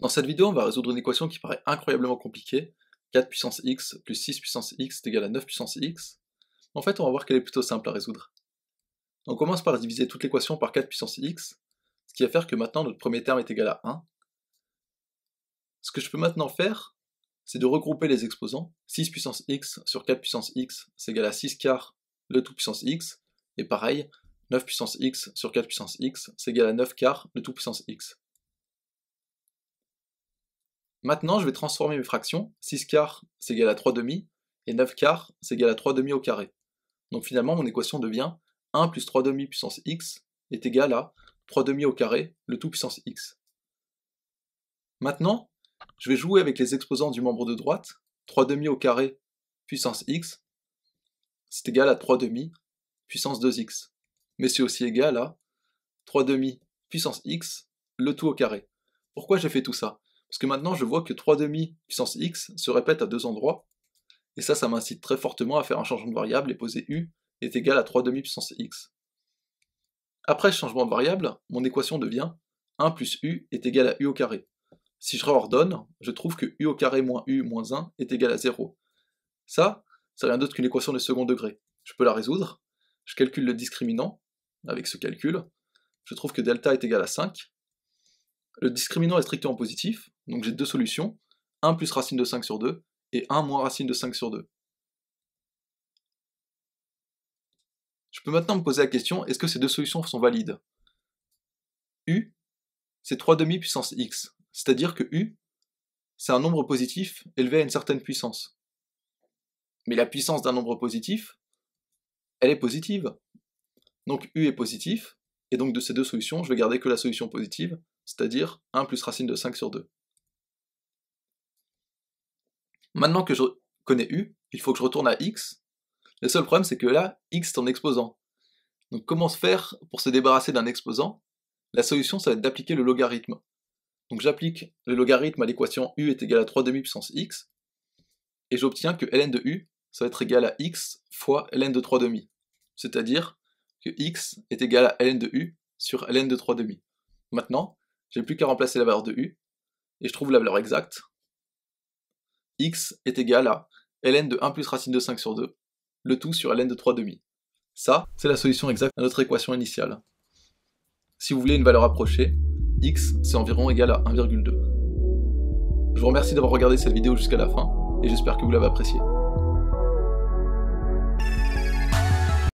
Dans cette vidéo, on va résoudre une équation qui paraît incroyablement compliquée, 4 puissance x plus 6 puissance x égal à 9 puissance x. En fait, on va voir qu'elle est plutôt simple à résoudre. On commence par diviser toute l'équation par 4 puissance x, ce qui va faire que maintenant notre premier terme est égal à 1. Ce que je peux maintenant faire, c'est de regrouper les exposants. 6 puissance x sur 4 puissance x, c'est égal à 6 quarts le tout puissance x, et pareil, 9 puissance x sur 4 puissance x, c'est égal à 9 quarts le tout puissance x. Maintenant, je vais transformer mes fractions. 6 quarts, c'est égal à 3 demi, et 9 quarts, c'est égal à 3 demi au carré. Donc finalement, mon équation devient 1 plus 3 demi puissance x est égal à 3 demi au carré, le tout puissance x. Maintenant, je vais jouer avec les exposants du membre de droite. 3 demi au carré puissance x, c'est égal à 3 demi puissance 2x. Mais c'est aussi égal à 3 demi puissance x, le tout au carré. Pourquoi j'ai fait tout ça parce que maintenant, je vois que 3 demi puissance x se répète à deux endroits, et ça, ça m'incite très fortement à faire un changement de variable et poser u est égal à 3 demi puissance x. Après ce changement de variable, mon équation devient 1 plus u est égal à u au carré. Si je réordonne, je trouve que u au carré moins u moins 1 est égal à 0. Ça, c'est rien d'autre qu'une équation de second degré. Je peux la résoudre, je calcule le discriminant avec ce calcul, je trouve que delta est égal à 5. Le discriminant est strictement positif, donc j'ai deux solutions, 1 plus racine de 5 sur 2, et 1 moins racine de 5 sur 2. Je peux maintenant me poser la question, est-ce que ces deux solutions sont valides U, c'est 3 demi puissance x, c'est-à-dire que U, c'est un nombre positif élevé à une certaine puissance. Mais la puissance d'un nombre positif, elle est positive. Donc U est positif, et donc de ces deux solutions, je vais garder que la solution positive, c'est-à-dire 1 plus racine de 5 sur 2. Maintenant que je connais U, il faut que je retourne à X. Le seul problème, c'est que là, X est en exposant. Donc comment se faire pour se débarrasser d'un exposant La solution, ça va être d'appliquer le logarithme. Donc j'applique le logarithme à l'équation U est égal à 3 demi puissance X, et j'obtiens que ln de U, ça va être égal à X fois ln de 3 demi. C'est-à-dire que X est égal à ln de U sur ln de 3 demi. Maintenant, j'ai plus qu'à remplacer la valeur de U, et je trouve la valeur exacte, x est égal à ln de 1 plus racine de 5 sur 2, le tout sur ln de 3 demi. Ça, c'est la solution exacte à notre équation initiale. Si vous voulez une valeur approchée, x, c'est environ égal à 1,2. Je vous remercie d'avoir regardé cette vidéo jusqu'à la fin, et j'espère que vous l'avez appréciée.